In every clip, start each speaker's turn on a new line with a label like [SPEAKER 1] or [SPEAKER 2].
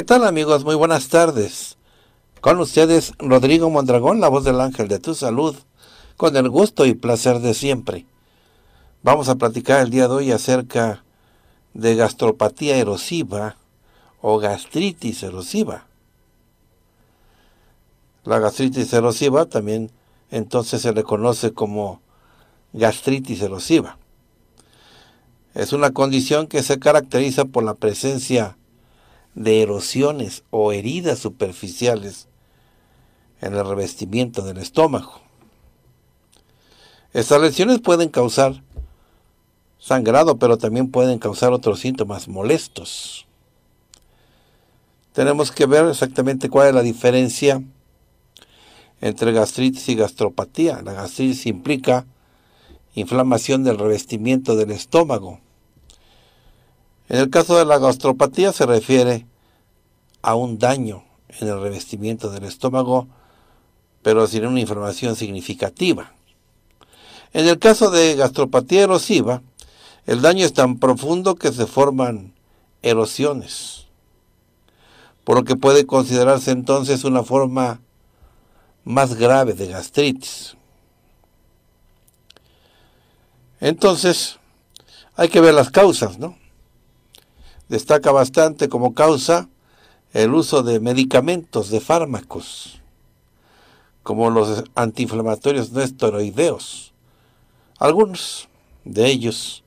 [SPEAKER 1] ¿qué tal amigos? Muy buenas tardes. Con ustedes Rodrigo Mondragón, la voz del ángel de tu salud, con el gusto y placer de siempre. Vamos a platicar el día de hoy acerca de gastropatía erosiva o gastritis erosiva. La gastritis erosiva también entonces se le conoce como gastritis erosiva. Es una condición que se caracteriza por la presencia de erosiones o heridas superficiales en el revestimiento del estómago. Estas lesiones pueden causar sangrado, pero también pueden causar otros síntomas molestos. Tenemos que ver exactamente cuál es la diferencia entre gastritis y gastropatía. La gastritis implica inflamación del revestimiento del estómago en el caso de la gastropatía se refiere a un daño en el revestimiento del estómago, pero sin una información significativa. En el caso de gastropatía erosiva, el daño es tan profundo que se forman erosiones, por lo que puede considerarse entonces una forma más grave de gastritis. Entonces, hay que ver las causas, ¿no? destaca bastante como causa el uso de medicamentos, de fármacos, como los antiinflamatorios no esteroideos. Algunos de ellos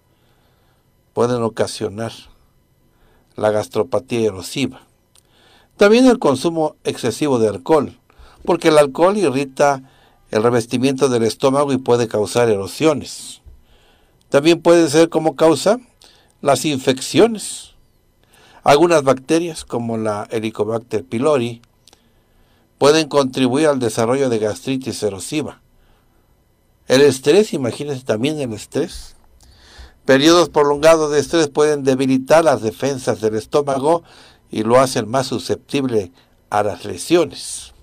[SPEAKER 1] pueden ocasionar la gastropatía erosiva. También el consumo excesivo de alcohol, porque el alcohol irrita el revestimiento del estómago y puede causar erosiones. También puede ser como causa las infecciones algunas bacterias, como la Helicobacter pylori, pueden contribuir al desarrollo de gastritis erosiva. El estrés, imagínense también el estrés. Periodos prolongados de estrés pueden debilitar las defensas del estómago y lo hacen más susceptible a las lesiones.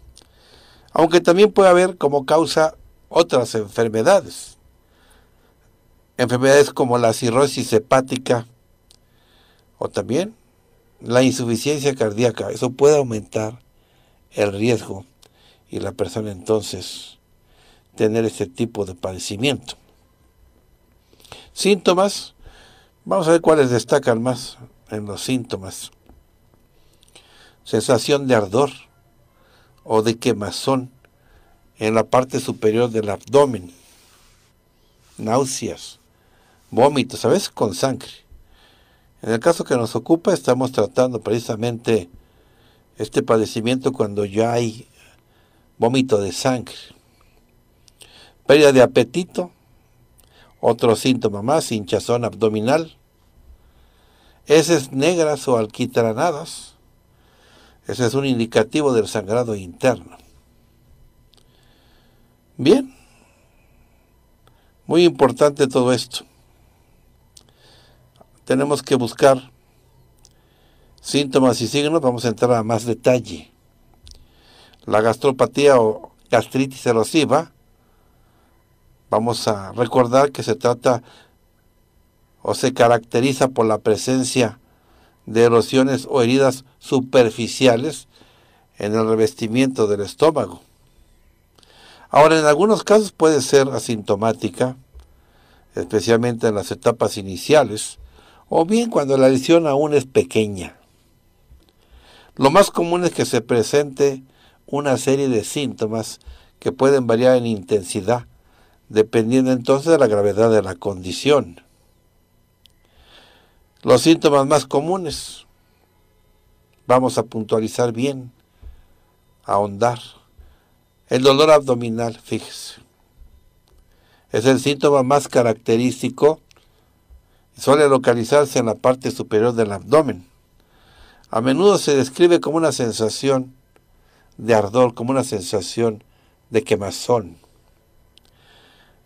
[SPEAKER 1] Aunque también puede haber como causa otras enfermedades. Enfermedades como la cirrosis hepática o también la insuficiencia cardíaca, eso puede aumentar el riesgo y la persona entonces tener este tipo de padecimiento. Síntomas, vamos a ver cuáles destacan más en los síntomas. Sensación de ardor o de quemazón en la parte superior del abdomen, náuseas, vómitos, a veces con sangre en el caso que nos ocupa, estamos tratando precisamente este padecimiento cuando ya hay vómito de sangre, pérdida de apetito, otro síntoma más, hinchazón abdominal, heces negras o alquitranadas. Ese es un indicativo del sangrado interno. Bien, muy importante todo esto tenemos que buscar síntomas y signos, vamos a entrar a más detalle. La gastropatía o gastritis erosiva, vamos a recordar que se trata o se caracteriza por la presencia de erosiones o heridas superficiales en el revestimiento del estómago. Ahora, en algunos casos puede ser asintomática, especialmente en las etapas iniciales, o bien cuando la lesión aún es pequeña. Lo más común es que se presente una serie de síntomas que pueden variar en intensidad, dependiendo entonces de la gravedad de la condición. Los síntomas más comunes, vamos a puntualizar bien, ahondar. El dolor abdominal, fíjese, es el síntoma más característico Suele localizarse en la parte superior del abdomen. A menudo se describe como una sensación de ardor, como una sensación de quemazón.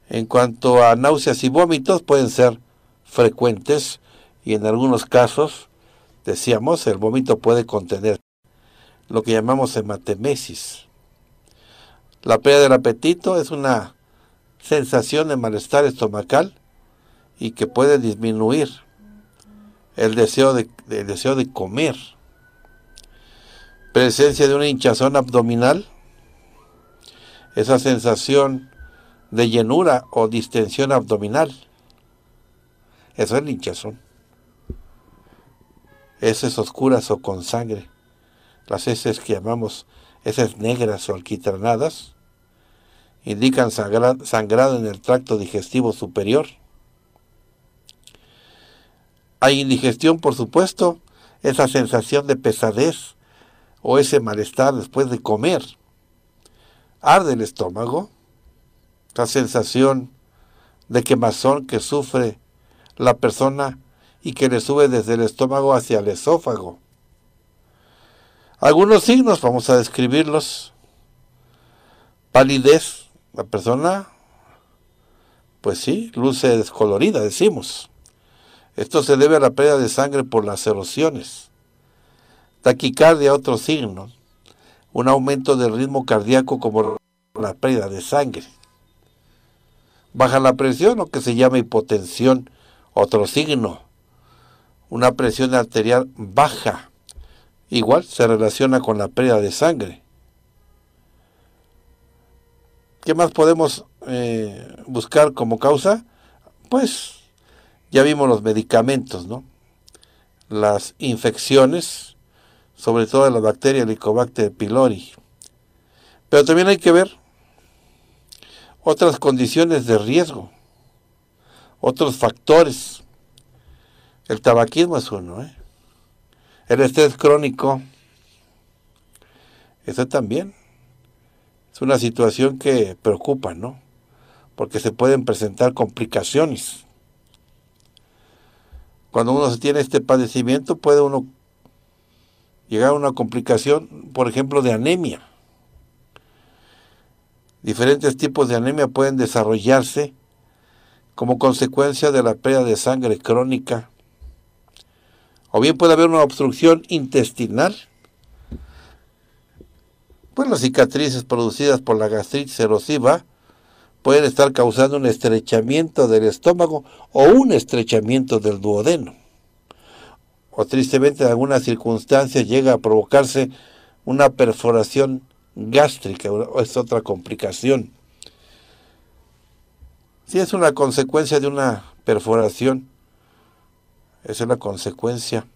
[SPEAKER 1] En cuanto a náuseas y vómitos, pueden ser frecuentes y en algunos casos, decíamos, el vómito puede contener lo que llamamos hematemesis. La pérdida del apetito es una sensación de malestar estomacal y que puede disminuir el deseo de, deseo de comer. Presencia de una hinchazón abdominal. Esa sensación de llenura o distensión abdominal. Eso es el hinchazón. Heces oscuras o con sangre. Las heces que llamamos heces negras o alquitranadas indican sangrado en el tracto digestivo superior hay indigestión, por supuesto, esa sensación de pesadez o ese malestar después de comer. Arde el estómago, la sensación de quemazón que sufre la persona y que le sube desde el estómago hacia el esófago. Algunos signos, vamos a describirlos. Palidez, la persona, pues sí, luce descolorida, decimos. Esto se debe a la pérdida de sangre por las erosiones, taquicardia, otro signo, un aumento del ritmo cardíaco como la pérdida de sangre, baja la presión lo que se llama hipotensión, otro signo, una presión arterial baja, igual se relaciona con la pérdida de sangre. ¿Qué más podemos eh, buscar como causa? Pues ya vimos los medicamentos, ¿no? Las infecciones, sobre todo de la bacteria Helicobacter pylori. Pero también hay que ver otras condiciones de riesgo, otros factores. El tabaquismo es uno, ¿eh? El estrés crónico, eso también es una situación que preocupa, ¿no? Porque se pueden presentar complicaciones. Cuando uno tiene este padecimiento puede uno llegar a una complicación, por ejemplo, de anemia. Diferentes tipos de anemia pueden desarrollarse como consecuencia de la pérdida de sangre crónica. O bien puede haber una obstrucción intestinal. Pues las cicatrices producidas por la gastritis erosiva pueden estar causando un estrechamiento del estómago o un estrechamiento del duodeno. O tristemente en algunas circunstancia llega a provocarse una perforación gástrica, es otra complicación. Si es una consecuencia de una perforación, es una consecuencia.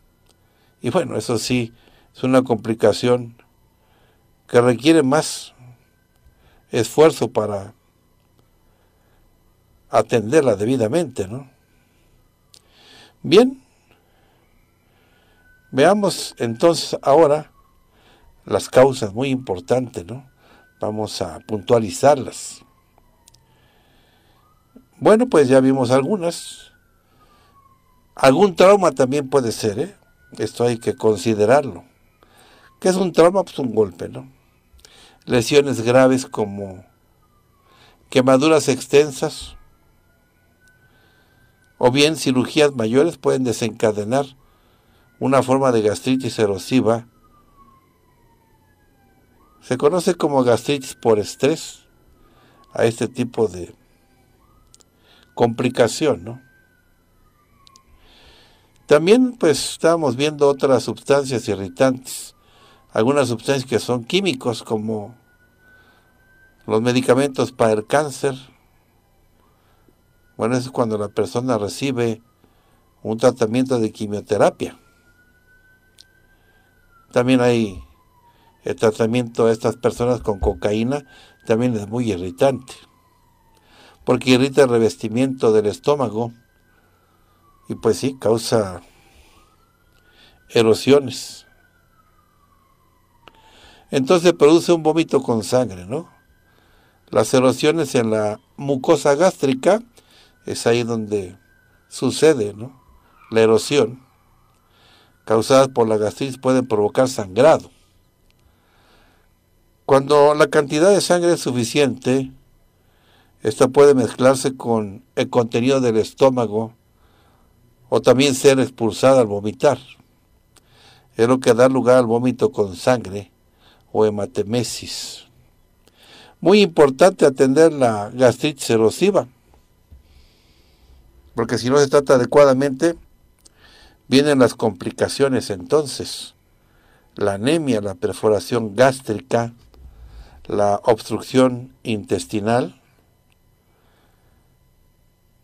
[SPEAKER 1] Y bueno, eso sí, es una complicación que requiere más esfuerzo para atenderla debidamente, ¿no? Bien, veamos entonces ahora las causas muy importantes, ¿no? Vamos a puntualizarlas. Bueno, pues ya vimos algunas. Algún trauma también puede ser, ¿eh? Esto hay que considerarlo. ¿Qué es un trauma? Pues un golpe, ¿no? Lesiones graves como quemaduras extensas, o bien cirugías mayores pueden desencadenar una forma de gastritis erosiva. Se conoce como gastritis por estrés a este tipo de complicación, ¿no? También pues estábamos viendo otras sustancias irritantes, algunas sustancias que son químicos como los medicamentos para el cáncer, bueno, eso es cuando la persona recibe un tratamiento de quimioterapia. También hay el tratamiento a estas personas con cocaína, también es muy irritante, porque irrita el revestimiento del estómago y pues sí, causa erosiones. Entonces produce un vómito con sangre, ¿no? Las erosiones en la mucosa gástrica es ahí donde sucede la erosión causadas por la gastritis pueden provocar sangrado. Cuando la cantidad de sangre es suficiente, esto puede mezclarse con el contenido del estómago o también ser expulsada al vomitar. Es lo que da lugar al vómito con sangre o hematemesis. Muy importante atender la gastritis erosiva porque si no se trata adecuadamente, vienen las complicaciones entonces. La anemia, la perforación gástrica, la obstrucción intestinal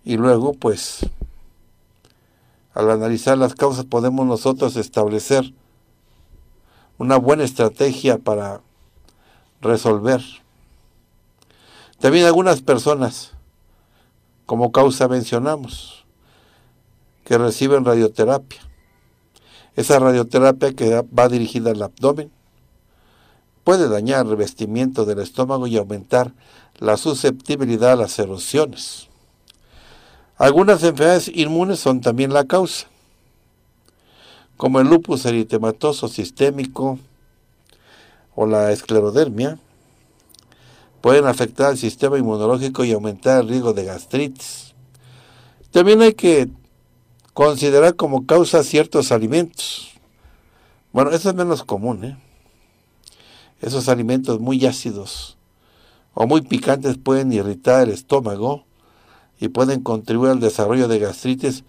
[SPEAKER 1] y luego pues al analizar las causas podemos nosotros establecer una buena estrategia para resolver. También algunas personas como causa mencionamos que reciben radioterapia. Esa radioterapia que va dirigida al abdomen puede dañar el revestimiento del estómago y aumentar la susceptibilidad a las erosiones. Algunas enfermedades inmunes son también la causa, como el lupus eritematoso sistémico o la esclerodermia, pueden afectar al sistema inmunológico y aumentar el riesgo de gastritis. También hay que considerar como causa ciertos alimentos. Bueno, eso es menos común, ¿eh? Esos alimentos muy ácidos o muy picantes pueden irritar el estómago y pueden contribuir al desarrollo de gastritis,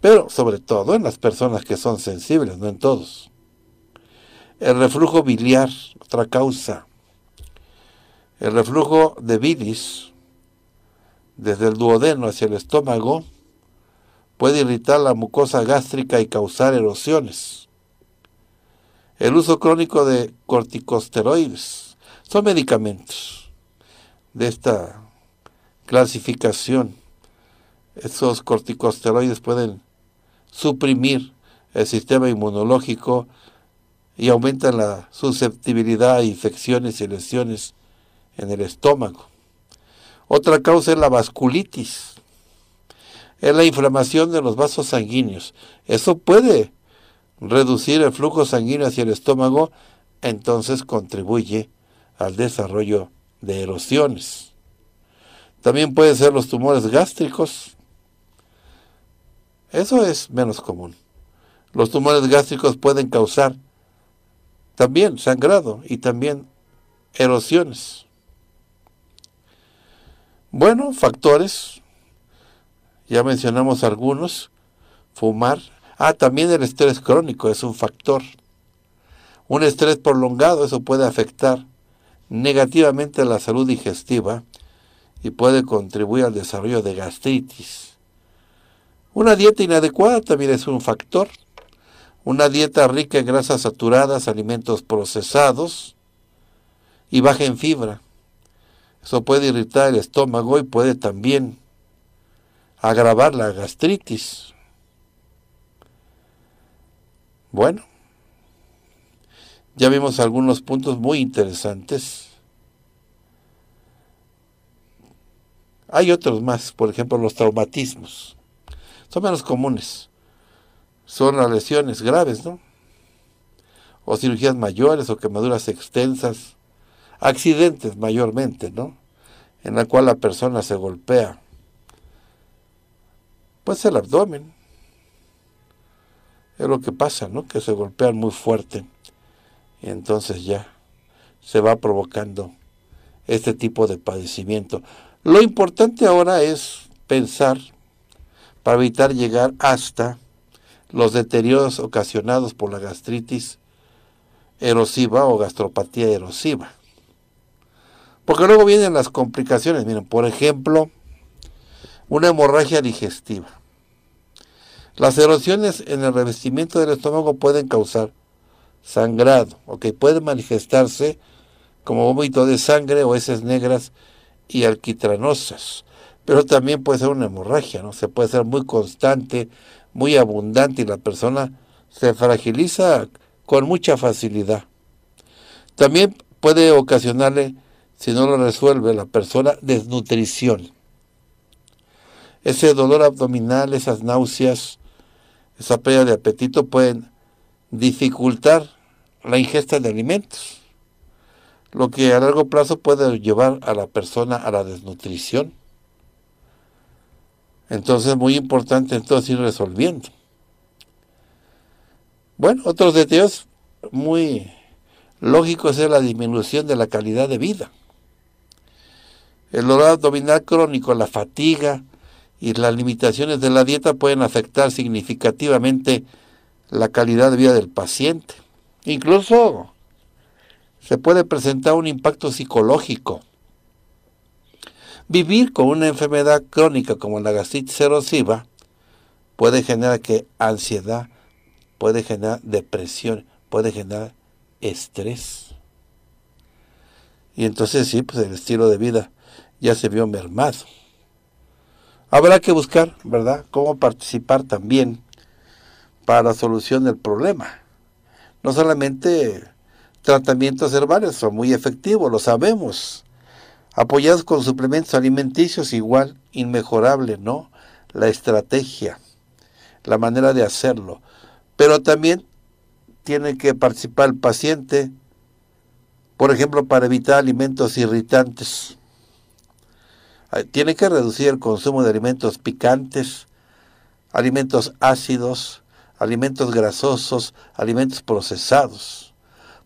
[SPEAKER 1] pero sobre todo en las personas que son sensibles, no en todos. El reflujo biliar, otra causa. El reflujo de bilis desde el duodeno hacia el estómago puede irritar la mucosa gástrica y causar erosiones. El uso crónico de corticosteroides son medicamentos de esta clasificación. Esos corticosteroides pueden suprimir el sistema inmunológico y aumentan la susceptibilidad a infecciones y lesiones en el estómago. Otra causa es la vasculitis, es la inflamación de los vasos sanguíneos. Eso puede reducir el flujo sanguíneo hacia el estómago, entonces contribuye al desarrollo de erosiones. También pueden ser los tumores gástricos. Eso es menos común. Los tumores gástricos pueden causar también sangrado y también erosiones. Bueno, factores, ya mencionamos algunos, fumar, ah, también el estrés crónico es un factor. Un estrés prolongado, eso puede afectar negativamente a la salud digestiva y puede contribuir al desarrollo de gastritis. Una dieta inadecuada también es un factor. Una dieta rica en grasas saturadas, alimentos procesados y baja en fibra eso puede irritar el estómago y puede también agravar la gastritis. Bueno, ya vimos algunos puntos muy interesantes. Hay otros más, por ejemplo, los traumatismos. Son menos comunes. Son las lesiones graves, ¿no? O cirugías mayores o quemaduras extensas accidentes mayormente, ¿no? En la cual la persona se golpea, pues el abdomen. Es lo que pasa, ¿no? Que se golpean muy fuerte y entonces ya se va provocando este tipo de padecimiento. Lo importante ahora es pensar para evitar llegar hasta los deterioros ocasionados por la gastritis erosiva o gastropatía erosiva. Porque luego vienen las complicaciones. Miren, por ejemplo, una hemorragia digestiva. Las erosiones en el revestimiento del estómago pueden causar sangrado, o que puede manifestarse como vómito de sangre o heces negras y alquitranosas. Pero también puede ser una hemorragia, ¿no? Se puede ser muy constante, muy abundante y la persona se fragiliza con mucha facilidad. También puede ocasionarle si no lo resuelve la persona, desnutrición. Ese dolor abdominal, esas náuseas, esa pérdida de apetito pueden dificultar la ingesta de alimentos, lo que a largo plazo puede llevar a la persona a la desnutrición. Entonces, es muy importante entonces ir resolviendo. Bueno, otros detalles muy lógicos es la disminución de la calidad de vida. El dolor abdominal crónico, la fatiga y las limitaciones de la dieta pueden afectar significativamente la calidad de vida del paciente. Incluso se puede presentar un impacto psicológico. Vivir con una enfermedad crónica como la gastritis erosiva puede generar que ansiedad, puede generar depresión, puede generar estrés. Y entonces sí, pues el estilo de vida ya se vio mermado. Habrá que buscar, ¿verdad?, cómo participar también para la solución del problema. No solamente tratamientos herbales son muy efectivos, lo sabemos. Apoyados con suplementos alimenticios, igual inmejorable, ¿no? La estrategia, la manera de hacerlo. Pero también tiene que participar el paciente, por ejemplo, para evitar alimentos irritantes tiene que reducir el consumo de alimentos picantes, alimentos ácidos, alimentos grasosos, alimentos procesados,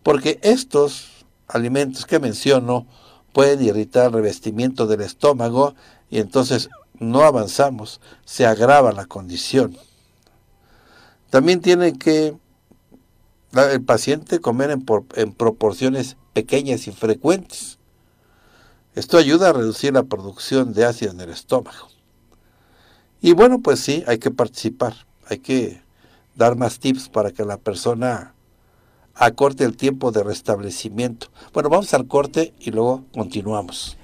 [SPEAKER 1] porque estos alimentos que menciono pueden irritar el revestimiento del estómago y entonces no avanzamos, se agrava la condición. También tiene que el paciente comer en, en proporciones pequeñas y frecuentes esto ayuda a reducir la producción de ácido en el estómago. Y bueno, pues sí, hay que participar, hay que dar más tips para que la persona acorte el tiempo de restablecimiento. Bueno, vamos al corte y luego continuamos.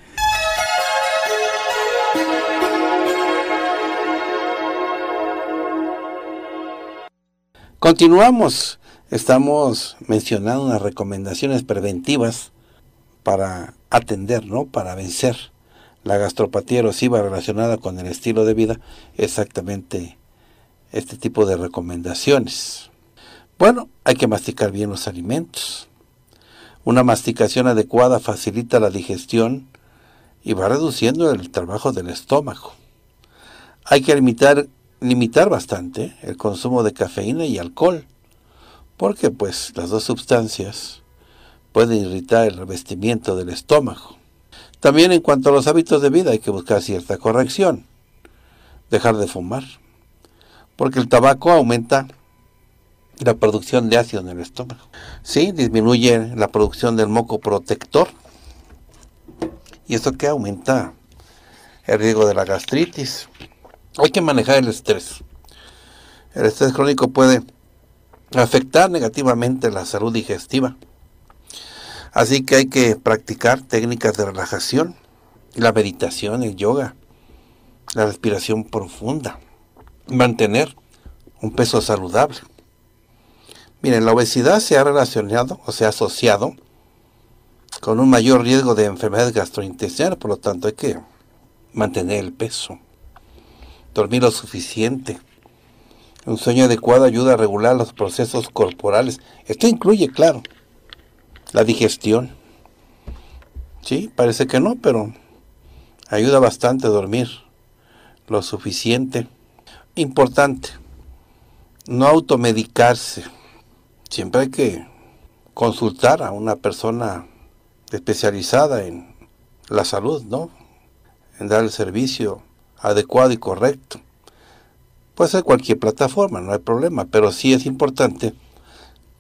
[SPEAKER 1] Continuamos. Estamos mencionando unas recomendaciones preventivas para atender, ¿no? Para vencer la gastropatía erosiva relacionada con el estilo de vida, exactamente este tipo de recomendaciones. Bueno, hay que masticar bien los alimentos. Una masticación adecuada facilita la digestión y va reduciendo el trabajo del estómago. Hay que limitar, limitar bastante el consumo de cafeína y alcohol, porque pues las dos sustancias puede irritar el revestimiento del estómago. También en cuanto a los hábitos de vida hay que buscar cierta corrección. Dejar de fumar, porque el tabaco aumenta la producción de ácido en el estómago. Sí, disminuye la producción del moco protector. Y eso que aumenta el riesgo de la gastritis. Hay que manejar el estrés. El estrés crónico puede afectar negativamente la salud digestiva. Así que hay que practicar técnicas de relajación, la meditación, el yoga, la respiración profunda, mantener un peso saludable. Miren, la obesidad se ha relacionado o se ha asociado con un mayor riesgo de enfermedades gastrointestinales, por lo tanto hay que mantener el peso, dormir lo suficiente. Un sueño adecuado ayuda a regular los procesos corporales. Esto incluye, claro, la digestión. Sí, parece que no, pero ayuda bastante a dormir lo suficiente. Importante, no automedicarse. Siempre hay que consultar a una persona especializada en la salud, ¿no? En dar el servicio adecuado y correcto. Puede ser cualquier plataforma, no hay problema, pero sí es importante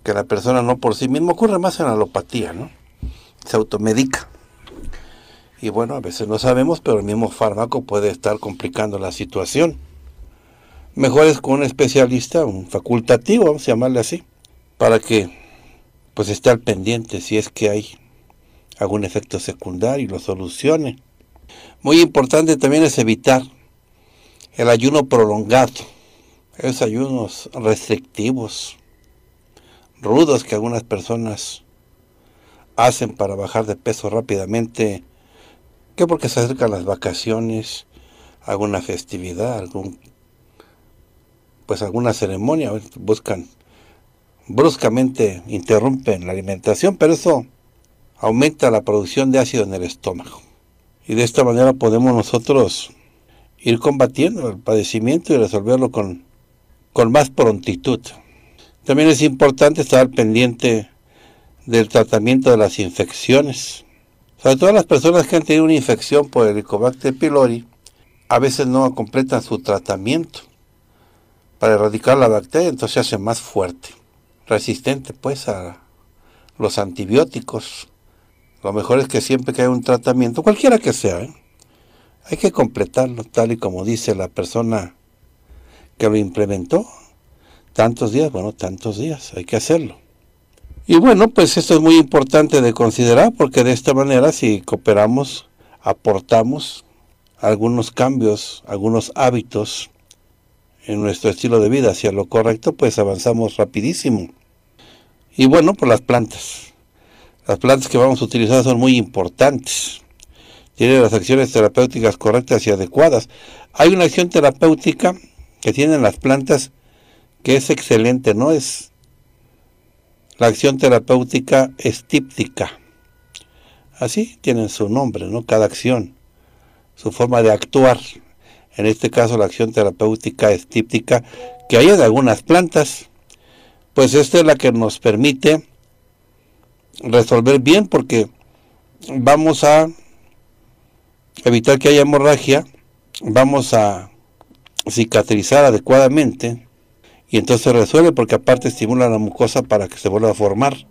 [SPEAKER 1] que la persona no por sí misma, ocurre más en la alopatía, ¿no? Se automedica. Y bueno, a veces no sabemos, pero el mismo fármaco puede estar complicando la situación. Mejor es con un especialista, un facultativo, vamos a llamarle así, para que pues esté al pendiente si es que hay algún efecto secundario y lo solucione. Muy importante también es evitar el ayuno prolongado, esos ayunos restrictivos, rudos que algunas personas hacen para bajar de peso rápidamente, que porque se acercan las vacaciones, alguna festividad, algún pues alguna ceremonia, buscan bruscamente interrumpen la alimentación, pero eso aumenta la producción de ácido en el estómago. Y de esta manera podemos nosotros ir combatiendo el padecimiento y resolverlo con, con más prontitud. También es importante estar pendiente del tratamiento de las infecciones. Sobre todas las personas que han tenido una infección por el Helicobacter pylori, a veces no completan su tratamiento para erradicar la bacteria, entonces se hace más fuerte, resistente pues a los antibióticos. Lo mejor es que siempre que hay un tratamiento, cualquiera que sea, ¿eh? hay que completarlo tal y como dice la persona que lo implementó, Tantos días, bueno, tantos días, hay que hacerlo. Y bueno, pues esto es muy importante de considerar porque de esta manera si cooperamos, aportamos algunos cambios, algunos hábitos en nuestro estilo de vida hacia lo correcto, pues avanzamos rapidísimo. Y bueno, por pues las plantas. Las plantas que vamos a utilizar son muy importantes. Tienen las acciones terapéuticas correctas y adecuadas. Hay una acción terapéutica que tienen las plantas que es excelente, ¿no? Es la acción terapéutica estíptica. Así tienen su nombre, ¿no? Cada acción, su forma de actuar. En este caso, la acción terapéutica estíptica que hay en algunas plantas. Pues esta es la que nos permite resolver bien porque vamos a evitar que haya hemorragia, vamos a cicatrizar adecuadamente y entonces resuelve porque aparte estimula la mucosa para que se vuelva a formar.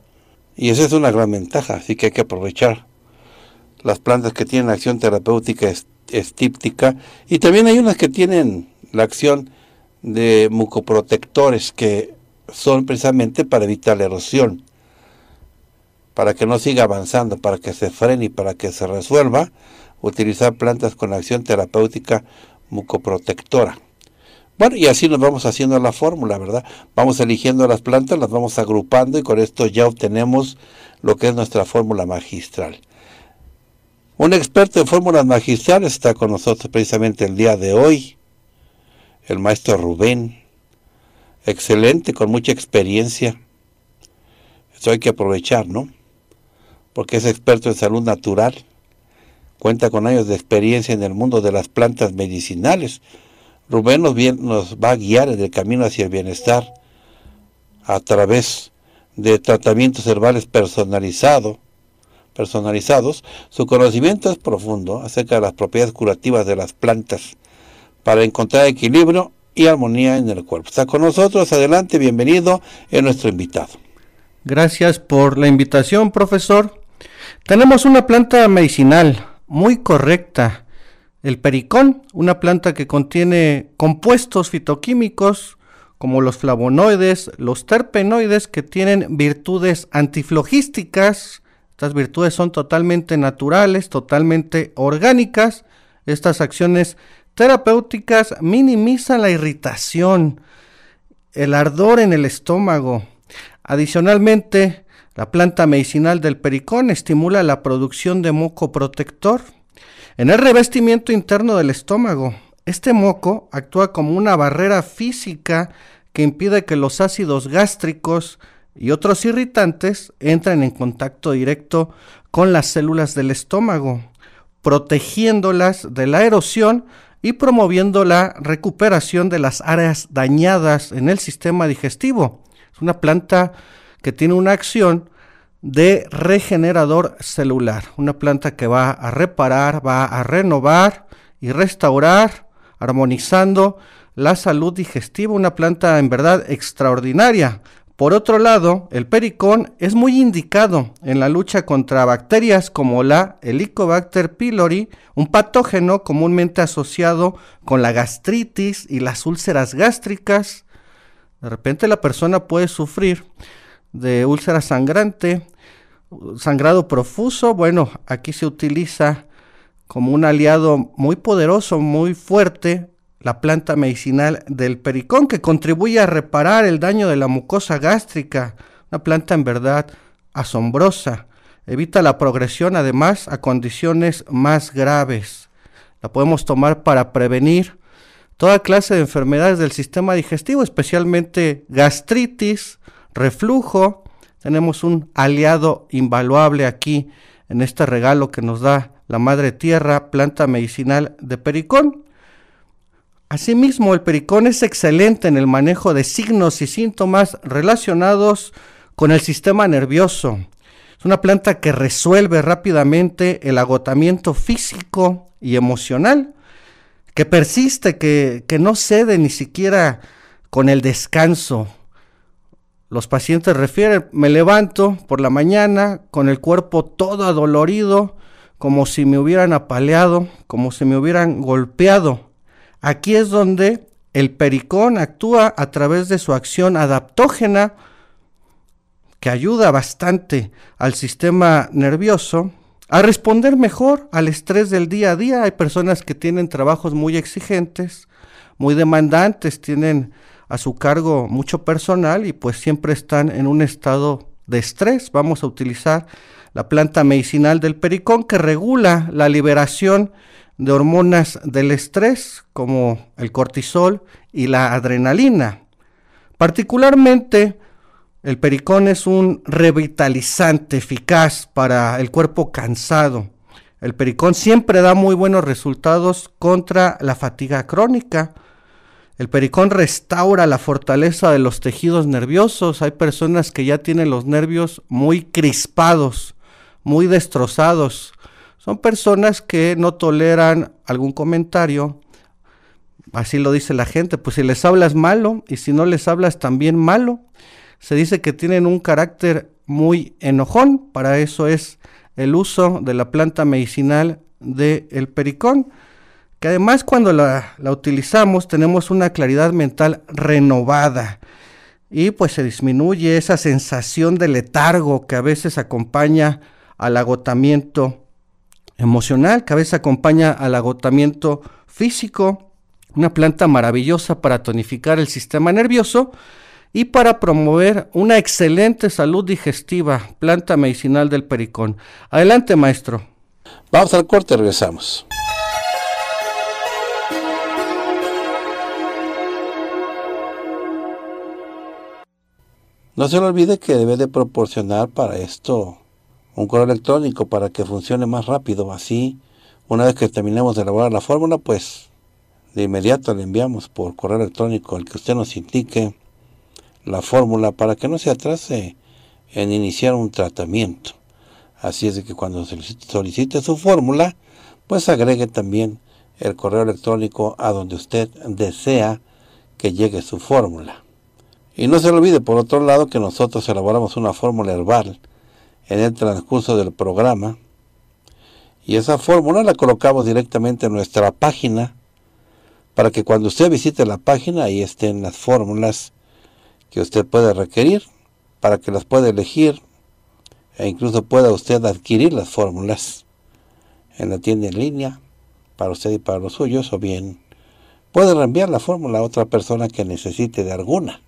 [SPEAKER 1] Y esa es una gran ventaja, así que hay que aprovechar las plantas que tienen acción terapéutica estíptica y también hay unas que tienen la acción de mucoprotectores que son precisamente para evitar la erosión, para que no siga avanzando, para que se frene y para que se resuelva, utilizar plantas con acción terapéutica mucoprotectora. Bueno, y así nos vamos haciendo la fórmula, ¿verdad? Vamos eligiendo las plantas, las vamos agrupando y con esto ya obtenemos lo que es nuestra fórmula magistral. Un experto en fórmulas magistrales está con nosotros precisamente el día de hoy, el maestro Rubén. Excelente, con mucha experiencia. Esto hay que aprovechar, ¿no? Porque es experto en salud natural. Cuenta con años de experiencia en el mundo de las plantas medicinales Rubén nos, va a guiar en el camino hacia el bienestar a través de tratamientos herbales personalizados. Su conocimiento es profundo acerca de las propiedades curativas de las plantas para encontrar equilibrio y armonía en el cuerpo. Está con nosotros, adelante, bienvenido, es nuestro invitado.
[SPEAKER 2] Gracias por la invitación, profesor. Tenemos una planta medicinal muy correcta el pericón, una planta que contiene compuestos fitoquímicos como los flavonoides, los terpenoides que tienen virtudes antiflogísticas. Estas virtudes son totalmente naturales, totalmente orgánicas. Estas acciones terapéuticas minimizan la irritación, el ardor en el estómago. Adicionalmente, la planta medicinal del pericón estimula la producción de moco protector en el revestimiento interno del estómago, este moco actúa como una barrera física que impide que los ácidos gástricos y otros irritantes entren en contacto directo con las células del estómago, protegiéndolas de la erosión y promoviendo la recuperación de las áreas dañadas en el sistema digestivo. Es una planta que tiene una acción de regenerador celular, una planta que va a reparar, va a renovar y restaurar, armonizando la salud digestiva, una planta en verdad extraordinaria. Por otro lado, el pericón es muy indicado en la lucha contra bacterias como la Helicobacter pylori, un patógeno comúnmente asociado con la gastritis y las úlceras gástricas. De repente la persona puede sufrir de úlcera sangrante, sangrado profuso, bueno, aquí se utiliza como un aliado muy poderoso, muy fuerte, la planta medicinal del pericón, que contribuye a reparar el daño de la mucosa gástrica, una planta en verdad asombrosa, evita la progresión además a condiciones más graves. La podemos tomar para prevenir toda clase de enfermedades del sistema digestivo, especialmente gastritis, reflujo, tenemos un aliado invaluable aquí en este regalo que nos da la madre tierra, planta medicinal de pericón. Asimismo, el pericón es excelente en el manejo de signos y síntomas relacionados con el sistema nervioso. Es una planta que resuelve rápidamente el agotamiento físico y emocional, que persiste, que, que no cede ni siquiera con el descanso, los pacientes refieren, me levanto por la mañana con el cuerpo todo adolorido, como si me hubieran apaleado, como si me hubieran golpeado. Aquí es donde el pericón actúa a través de su acción adaptógena, que ayuda bastante al sistema nervioso a responder mejor al estrés del día a día. Hay personas que tienen trabajos muy exigentes, muy demandantes, tienen a su cargo mucho personal y pues siempre están en un estado de estrés. Vamos a utilizar la planta medicinal del pericón que regula la liberación de hormonas del estrés como el cortisol y la adrenalina. Particularmente, el pericón es un revitalizante eficaz para el cuerpo cansado. El pericón siempre da muy buenos resultados contra la fatiga crónica el pericón restaura la fortaleza de los tejidos nerviosos. Hay personas que ya tienen los nervios muy crispados, muy destrozados. Son personas que no toleran algún comentario. Así lo dice la gente. Pues si les hablas malo y si no les hablas también malo, se dice que tienen un carácter muy enojón. Para eso es el uso de la planta medicinal del pericón además cuando la, la utilizamos tenemos una claridad mental renovada y pues se disminuye esa sensación de letargo que a veces acompaña al agotamiento emocional, que a veces acompaña al agotamiento físico, una planta maravillosa para tonificar el sistema nervioso y para promover una excelente salud digestiva, planta medicinal del pericón. Adelante, maestro.
[SPEAKER 1] Vamos al corte,
[SPEAKER 2] regresamos.
[SPEAKER 1] No se le olvide que debe de proporcionar para esto un correo electrónico para que funcione más rápido. Así, una vez que terminemos de elaborar la fórmula, pues de inmediato le enviamos por correo electrónico al que usted nos indique la fórmula para que no se atrase en iniciar un tratamiento. Así es de que cuando solicite, solicite su fórmula, pues agregue también el correo electrónico a donde usted desea que llegue su fórmula. Y no se olvide, por otro lado, que nosotros elaboramos una fórmula herbal en el transcurso del programa. Y esa fórmula la colocamos directamente en nuestra página para que cuando usted visite la página ahí estén las fórmulas que usted puede requerir, para que las pueda elegir e incluso pueda usted adquirir las fórmulas en la tienda en línea para usted y para los suyos o bien puede reenviar la fórmula a otra persona que necesite de alguna.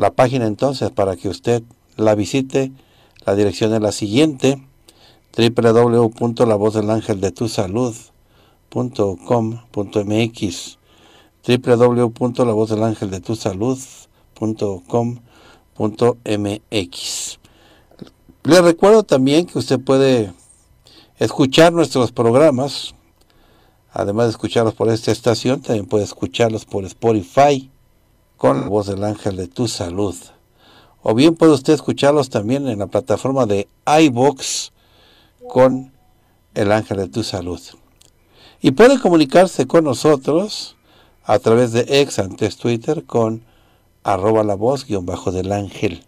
[SPEAKER 1] La página entonces para que usted la visite, la dirección es la siguiente, www.lavozdelangeldetusalud.com.mx www.lavozdelangeldetusalud.com.mx Le recuerdo también que usted puede escuchar nuestros programas, además de escucharlos por esta estación, también puede escucharlos por Spotify, con la voz del ángel de tu salud. O bien puede usted escucharlos también en la plataforma de iBox con el ángel de tu salud. Y puede comunicarse con nosotros a través de ex antes Twitter con arroba la voz guión bajo del ángel.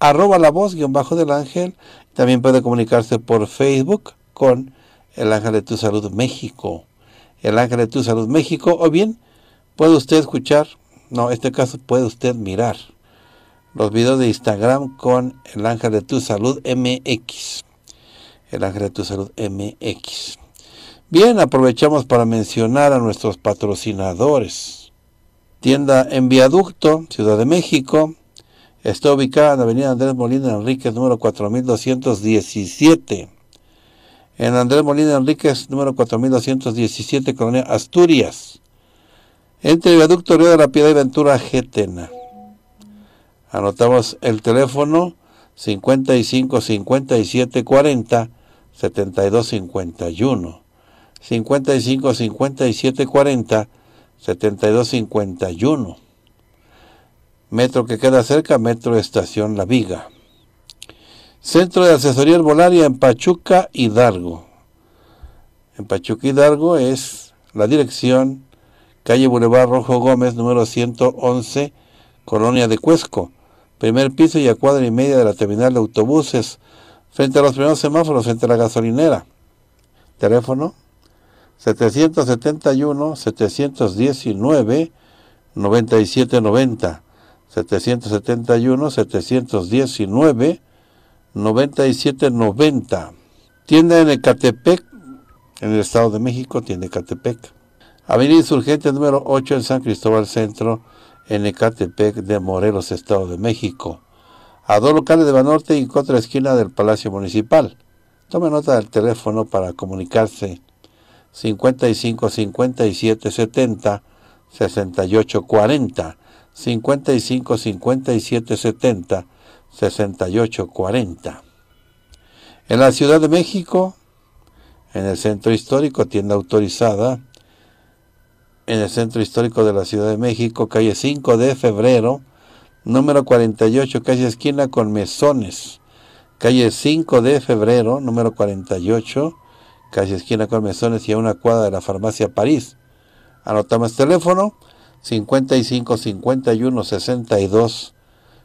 [SPEAKER 1] Arroba la voz guión bajo del ángel. También puede comunicarse por Facebook con el ángel de tu salud México. El ángel de tu salud México. O bien puede usted escuchar no, este caso puede usted mirar los videos de Instagram con el ángel de tu salud MX. El ángel de tu salud MX. Bien, aprovechamos para mencionar a nuestros patrocinadores. Tienda en Viaducto, Ciudad de México. Está ubicada en la avenida Andrés Molina Enríquez, número 4217. En Andrés Molina Enríquez, número 4217, Colonia Asturias entre el viaducto Río de la Piedra y Ventura Getena. Anotamos el teléfono 55 57 40 7251 55 57 40 72 51. Metro que queda cerca, Metro Estación La Viga. Centro de Asesoría Herbolaria en Pachuca, Hidalgo. En Pachuca, Hidalgo es la dirección calle Boulevard Rojo Gómez, número 111, Colonia de Cuesco, primer piso y a cuadra y media de la terminal de autobuses, frente a los primeros semáforos, frente a la gasolinera. Teléfono 771-719-9790. 771-719-9790. Tienda en Ecatepec, en el Estado de México, tienda Ecatepec. Avenida Insurgente número 8 en San Cristóbal Centro, en Ecatepec de Morelos, Estado de México. A dos locales de Banorte y contra esquina del Palacio Municipal. Tome nota del teléfono para comunicarse 55 57 70 68 40 55 57 70 68 40. En la Ciudad de México, en el centro histórico, tienda autorizada en el centro histórico de la Ciudad de México, calle 5 de febrero, número 48, calle esquina con mesones. Calle 5 de febrero, número 48, calle esquina con mesones y a una cuadra de la farmacia París. Anotamos teléfono 55 51 62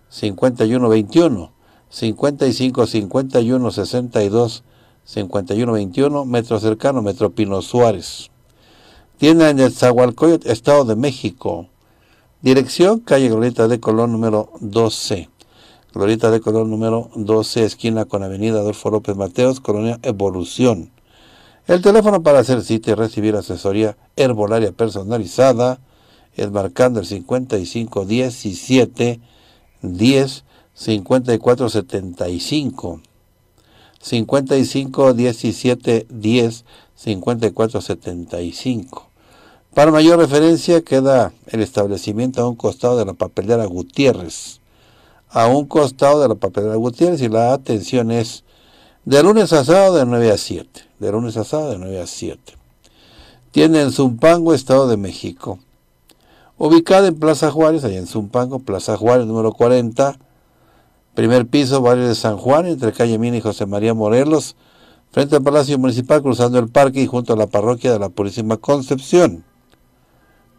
[SPEAKER 1] 51 21 55 51 62 51 21 metro cercano metro Pino Suárez Tienda en el Zahualcoyot, Estado de México. Dirección, calle Glorita de Colón número 12. Glorita de Colón número 12, esquina con Avenida Adolfo López Mateos, Colonia Evolución. El teléfono para hacer cita y recibir asesoría herbolaria personalizada es marcando el 55 17 10 54 75. 55 17 10 5475. Para mayor referencia queda el establecimiento a un costado de la papelera Gutiérrez. A un costado de la papelera Gutiérrez y la atención es de lunes a sábado de 9 a 7. De lunes a sábado de 9 a 7. Tiene en Zumpango, Estado de México. Ubicada en Plaza Juárez, allá en Zumpango, Plaza Juárez número 40, primer piso, barrio de San Juan, entre calle Mina y José María Morelos, frente al Palacio Municipal, cruzando el parque y junto a la parroquia de la Purísima Concepción.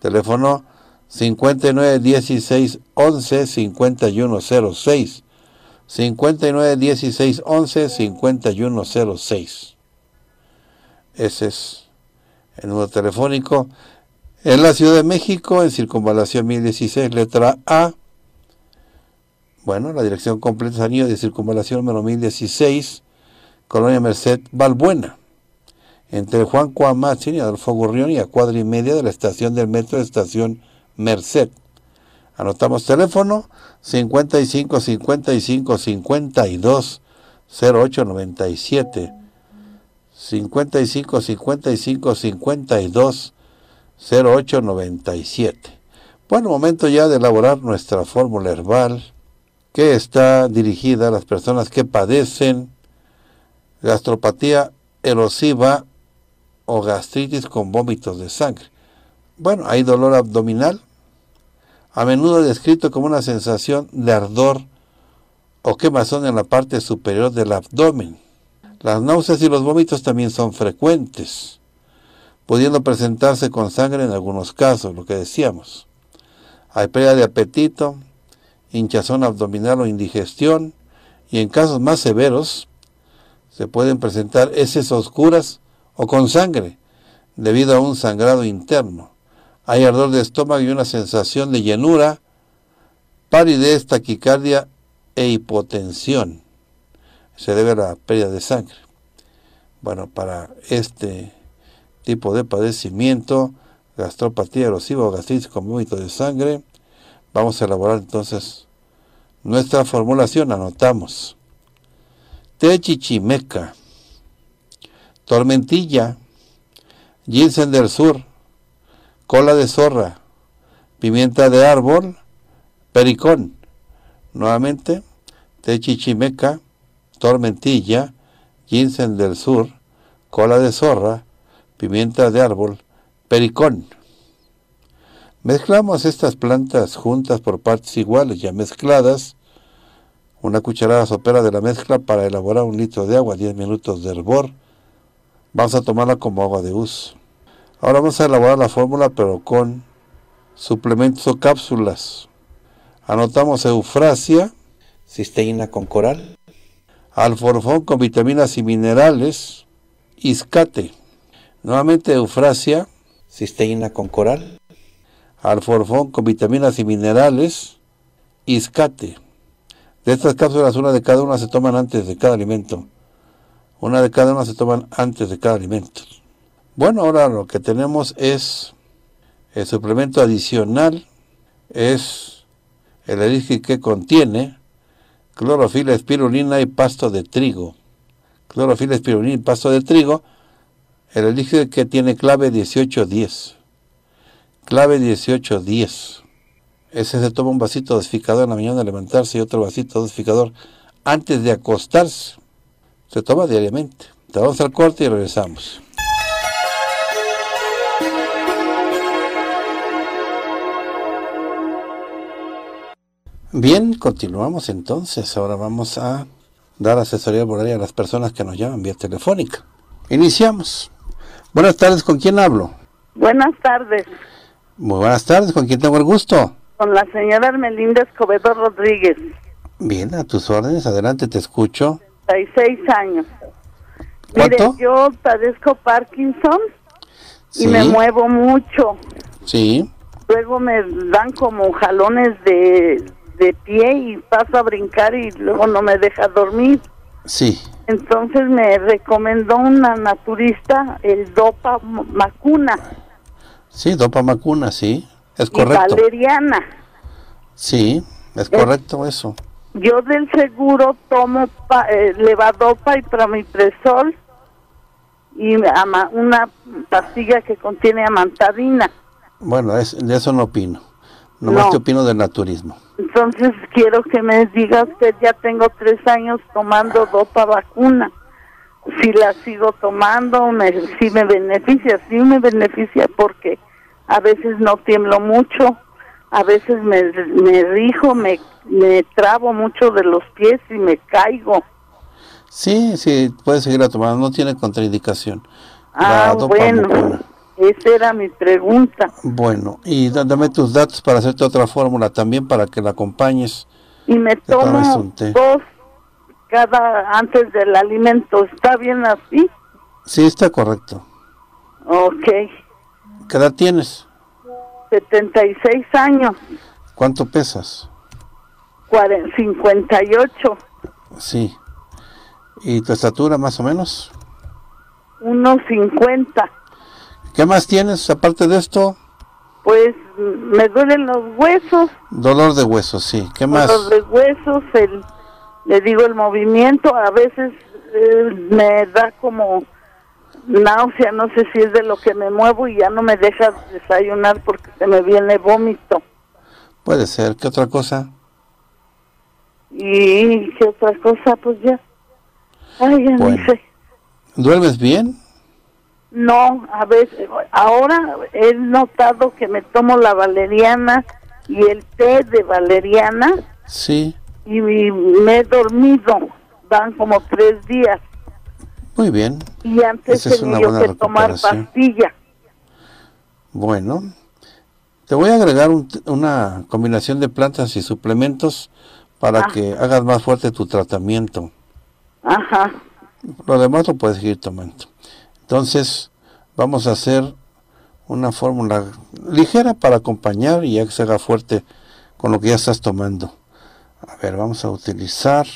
[SPEAKER 1] Teléfono 591611 11 5106. 591611 11 5106. Ese es el número telefónico. En la Ciudad de México, en Circunvalación 1016, letra A. Bueno, la dirección completa es anillo de Circunvalación número 1016 Colonia Merced, Valbuena, entre Juan Cuamachín y Adolfo Gurrión y a cuadra y media de la estación del metro de Estación Merced. Anotamos teléfono 55 55 52 08 97 55 55 52 08 97. Bueno, momento ya de elaborar nuestra fórmula herbal que está dirigida a las personas que padecen gastropatía erosiva o gastritis con vómitos de sangre. Bueno, hay dolor abdominal, a menudo descrito como una sensación de ardor o quemazón en la parte superior del abdomen. Las náuseas y los vómitos también son frecuentes, pudiendo presentarse con sangre en algunos casos, lo que decíamos. Hay pérdida de apetito, hinchazón abdominal o indigestión, y en casos más severos se pueden presentar heces oscuras o con sangre, debido a un sangrado interno. Hay ardor de estómago y una sensación de llenura, paridez, taquicardia e hipotensión. Se debe a la pérdida de sangre. Bueno, para este tipo de padecimiento, gastropatía erosiva o gastritis con vómito de sangre, vamos a elaborar entonces nuestra formulación. Anotamos Techichimeca, Tormentilla, Ginseng del Sur, Cola de Zorra, Pimienta de Árbol, Pericón. Nuevamente, Techichimeca, Tormentilla, Ginseng del Sur, Cola de Zorra, Pimienta de Árbol, Pericón. Mezclamos estas plantas juntas por partes iguales, ya mezcladas, una cucharada sopera de la mezcla para elaborar un litro de agua, 10 minutos de hervor. Vamos a tomarla como agua de uso. Ahora vamos a elaborar la fórmula pero con suplementos o cápsulas. Anotamos eufrasia, cisteína con coral, alforfón con vitaminas y minerales, iscate. Nuevamente eufrasia, cisteína con coral, alforfón con vitaminas y minerales, iscate. De estas cápsulas, una de cada una se toman antes de cada alimento. Una de cada una se toman antes de cada alimento. Bueno, ahora lo que tenemos es el suplemento adicional, es el elixir que contiene clorofila, espirulina y pasto de trigo. Clorofila, espirulina y pasto de trigo, el elixir que tiene clave 1810. Clave 1810 ese se toma un vasito dosificador en la mañana de levantarse y otro vasito dosificador antes de acostarse. Se toma diariamente. Te vamos al corte y regresamos. Bien, continuamos entonces. Ahora vamos a dar asesoría oral a las personas que nos llaman vía telefónica. Iniciamos. Buenas tardes, ¿con quién hablo?
[SPEAKER 3] Buenas tardes.
[SPEAKER 1] Muy buenas tardes, ¿con quién tengo el gusto?
[SPEAKER 3] con la señora Armelinda Escobedo Rodríguez.
[SPEAKER 1] Bien, a tus órdenes, adelante, te escucho.
[SPEAKER 3] 36 años. ¿Cuánto? yo padezco Parkinson y me muevo mucho. Sí. Luego me dan como jalones de, de pie y paso a brincar y luego no me deja dormir. Sí. Entonces me recomendó una naturista el Dopa Macuna.
[SPEAKER 1] Sí, Dopa Macuna, sí. Es correcto. Y
[SPEAKER 3] valeriana.
[SPEAKER 1] Sí, es correcto eso.
[SPEAKER 3] Yo del seguro tomo eh, levadopa y pramipresol y una pastilla que contiene amantadina.
[SPEAKER 1] Bueno, de eso no opino. Nomás no. te opino del naturismo.
[SPEAKER 3] Entonces quiero que me diga usted, ya tengo tres años tomando dopa vacuna. Si la sigo tomando, si me beneficia, si me beneficia porque a veces no tiemblo mucho, a veces me, me rijo, me, me trabo mucho de los pies y me caigo.
[SPEAKER 1] Sí, sí, puedes seguir la tomando, no tiene contraindicación.
[SPEAKER 3] Ah, bueno, esa era mi pregunta.
[SPEAKER 1] Bueno, y dame tus datos para hacerte otra fórmula también para que la acompañes.
[SPEAKER 3] Y me tomo dos cada antes del alimento, ¿está bien así?
[SPEAKER 1] Sí, está correcto. Ok. ¿Qué edad tienes?
[SPEAKER 3] 76 años.
[SPEAKER 1] ¿Cuánto pesas?
[SPEAKER 3] 58.
[SPEAKER 1] Sí. ¿Y tu estatura más o menos?
[SPEAKER 3] 150
[SPEAKER 1] ¿Qué más tienes aparte de esto?
[SPEAKER 3] Pues me duelen los huesos.
[SPEAKER 1] Dolor de huesos, sí. ¿Qué más? Dolor de
[SPEAKER 3] huesos, el, le digo el movimiento, a veces eh, me da como náusea, no sé si es de lo que me muevo y ya no me deja desayunar porque se me viene vómito.
[SPEAKER 1] Puede ser, ¿qué otra cosa?
[SPEAKER 3] Y qué otra cosa, pues ya. Ay, ya no sé.
[SPEAKER 1] ¿Duermes bien?
[SPEAKER 3] No, a veces, ahora he notado que me tomo la valeriana y el té de valeriana. Sí. Y me he dormido, van como tres días. Muy bien. Y antes Esa que tomar pastilla.
[SPEAKER 1] Bueno, te voy a agregar una combinación de plantas y suplementos para ah. que hagas más fuerte tu tratamiento. Ajá. Lo demás lo puedes seguir tomando. Entonces, vamos a hacer una fórmula ligera para acompañar y ya que se haga fuerte con lo que ya estás tomando. A ver, vamos a utilizar.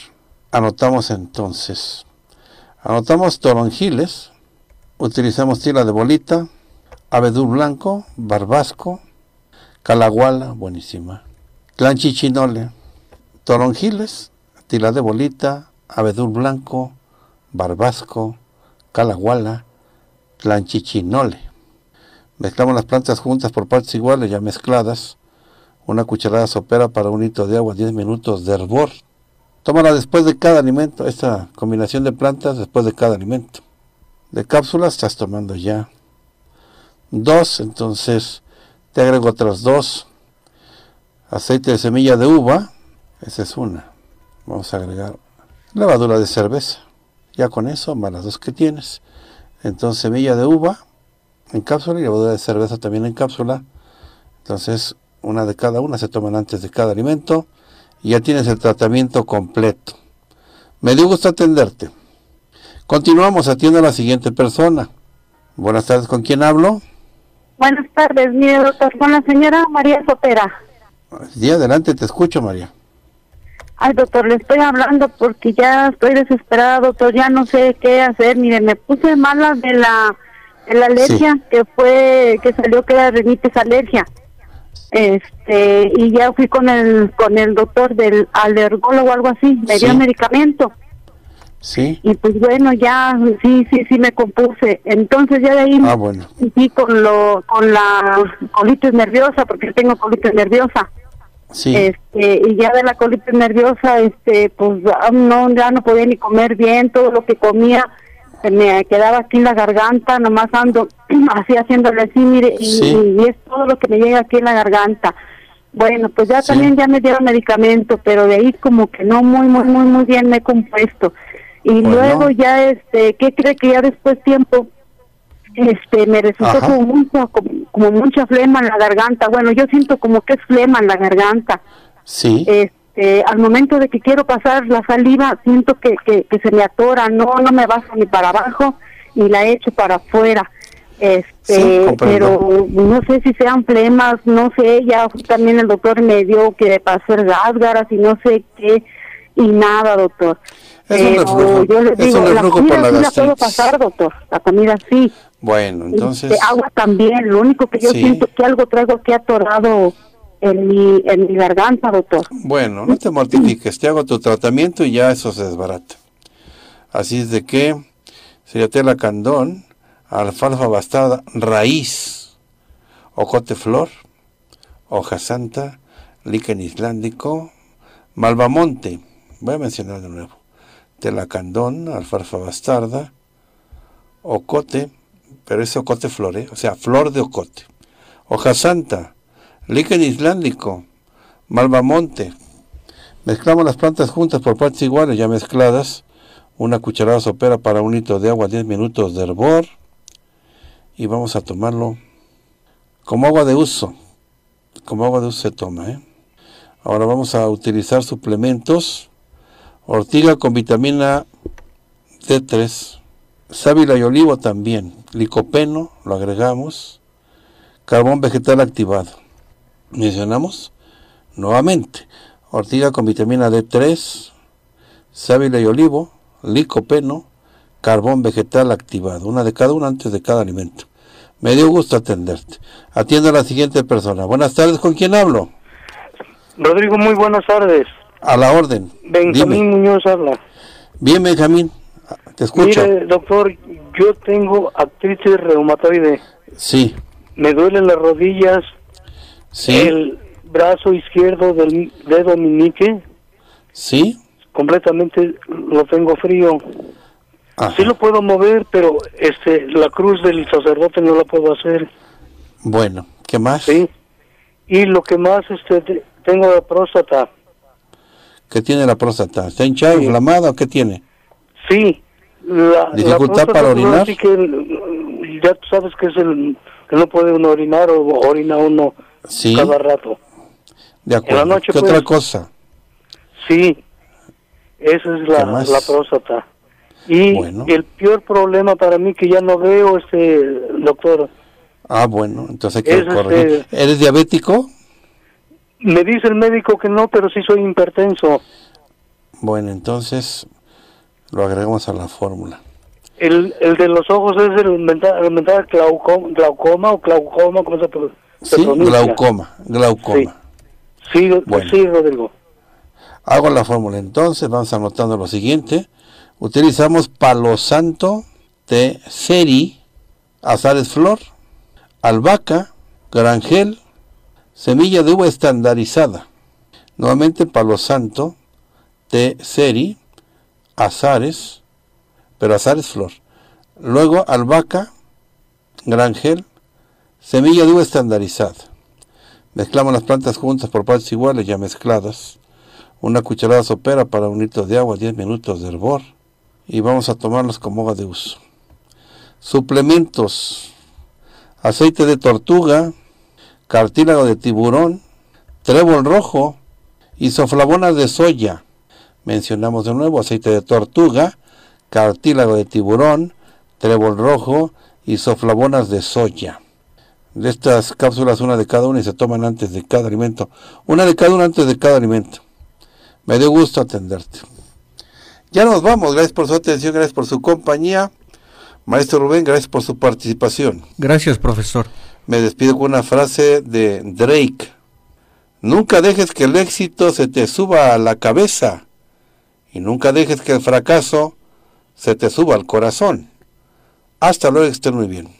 [SPEAKER 1] Anotamos entonces Anotamos toronjiles, utilizamos tila de bolita, abedul blanco, barbasco, calaguala, buenísima, clanchichinole. toronjiles, tila de bolita, abedul blanco, barbasco, calaguala, clanchichinole. Mezclamos las plantas juntas por partes iguales ya mezcladas. Una cucharada sopera para un hito de agua, 10 minutos de hervor. Tómala después de cada alimento, esta combinación de plantas después de cada alimento. De cápsulas estás tomando ya dos, entonces te agrego otras dos. Aceite de semilla de uva, esa es una. Vamos a agregar levadura de cerveza. Ya con eso, más las dos que tienes. Entonces semilla de uva en cápsula y levadura de cerveza también en cápsula. Entonces una de cada una se toman antes de cada alimento ya tienes el tratamiento completo. Me dio gusto atenderte. Continuamos, atiendo a la siguiente persona. Buenas tardes, ¿con quién hablo?
[SPEAKER 3] Buenas tardes, mire doctor, con la señora María
[SPEAKER 4] Sotera.
[SPEAKER 1] Sí, adelante, te escucho María.
[SPEAKER 4] Ay doctor, le estoy hablando porque ya estoy desesperada, doctor, ya no sé qué hacer. Mire, me puse malas de la, alergia que fue, que salió que era rinitis alergia este y ya fui con el con el doctor del alergólogo o algo así me dio medicamento sí y pues bueno ya sí sí sí me compuse entonces ya de ahí ah, con lo con la colitis nerviosa porque tengo colitis nerviosa sí este y ya de la colitis nerviosa este pues ah, no ya no podía ni comer bien todo lo que comía me quedaba aquí en la garganta, nomás ando así haciéndole así, mire, y, es todo lo que me llega aquí en la garganta. Bueno, pues ya también ya me dieron medicamento, pero de ahí como que no muy, muy, muy, muy bien me he compuesto. Y pues luego ya, este, ¿qué cree que ya después tiempo? Este, me resultó como, mucha como, como, mucha flema en la garganta. Bueno, yo siento como que es flema en la garganta. Sí. Este, eh, al momento de que quiero pasar la saliva siento que, que, se me atora, no, no me bajo ni para abajo ni la echo para afuera. Este, pero no sé si sean flemas, no sé, ya también el doctor me dio que pasar hacer gásgaras y no sé qué, y nada, doctor. yo le digo, la comida sí la puedo pasar, doctor, la comida sí.
[SPEAKER 1] Bueno, entonces... Este, agua
[SPEAKER 4] también, lo único que yo siento que algo traigo que atorado en mi, en garganta, doctor.
[SPEAKER 1] Bueno, no te mortifiques, te hago tu tratamiento y ya eso se desbarata. Así es de que tela candón, alfalfa bastarda raíz, ocote flor, hoja santa, líquen islandico, malvamonte, voy a mencionar de nuevo, candón alfalfa bastarda, ocote, pero es ocote flor, ¿eh? o sea, flor de ocote, hoja santa, Líquen islandico, malvamonte. Mezclamos las plantas juntas por partes iguales, ya mezcladas. Una cucharada sopera para un litro de agua, 10 minutos de hervor. Y vamos a tomarlo como agua de uso. Como agua de uso se toma. ¿eh? Ahora vamos a utilizar suplementos. Ortiga con vitamina D3. Sábila y olivo también. Licopeno lo agregamos. Carbón vegetal activado mencionamos nuevamente ortiga con vitamina D3, sábila y olivo, licopeno, carbón vegetal activado, una de cada una antes de cada alimento. Me dio gusto atenderte. Atiendo a la siguiente persona. Buenas tardes, ¿con
[SPEAKER 5] quién hablo? Rodrigo, muy buenas tardes. A la orden. Benjamín Muñoz habla. Bien, Benjamín, te escucho. Mire, doctor, yo tengo artritis reumatoide. Sí. Me duelen las rodillas, el brazo izquierdo del dedo meñique. Sí. Completamente lo tengo frío. Sí lo puedo mover, pero este la cruz del sacerdote no la puedo hacer. Bueno, ¿qué más? Sí. Y lo que más este tengo la próstata.
[SPEAKER 1] ¿Qué tiene la próstata? ¿Está hinchada, inflamada o qué tiene?
[SPEAKER 5] Sí. La, ¿Dificultad para orinar? Mm, ya sabes que es el que no puede uno orinar o orina uno Sí. Cada rato.
[SPEAKER 1] De acuerdo. ¿Qué otra pues, cosa?
[SPEAKER 5] Sí, esa es la, la próstata. Y el peor problema para mí que ya no veo, este doctor.
[SPEAKER 1] Ah, bueno, entonces que este, ¿Eres diabético?
[SPEAKER 5] Me dice el médico que no, pero sí soy hipertenso. Bueno, entonces
[SPEAKER 1] lo agregamos a la fórmula.
[SPEAKER 5] El, el de los ojos es el mental, glaucoma, o glaucoma, ¿cómo se sí, glaucoma,
[SPEAKER 1] glaucoma.
[SPEAKER 5] Rodrigo.
[SPEAKER 1] Hago la fórmula entonces, vamos anotando lo siguiente. Utilizamos palo santo, de seri, azares flor, albahaca, granjel, semilla de uva estandarizada. Nuevamente palo santo, de seri, azares, pero azares flor. Luego albahaca, granjel, Semilla de uva estandarizada. Mezclamos las plantas juntas por partes iguales ya mezcladas. Una cucharada sopera para un litro de agua, 10 minutos de hervor. Y vamos a tomarlas como hoja de uso. Suplementos. Aceite de tortuga, cartílago de tiburón, trébol rojo, isoflavonas de soya. Mencionamos de nuevo aceite de tortuga, cartílago de tiburón, trébol rojo, isoflavonas de soya de estas cápsulas, una de cada una y se toman antes de cada alimento. Una de cada una antes de cada alimento. Me dio gusto atenderte. Ya nos vamos. Gracias por su atención, gracias por su compañía. Maestro Rubén, gracias por su participación.
[SPEAKER 2] Gracias, profesor.
[SPEAKER 1] Me despido con una frase de Drake. Nunca dejes que el éxito se te suba a la cabeza y nunca dejes que el fracaso se te suba al corazón. Hasta luego, que estén muy bien.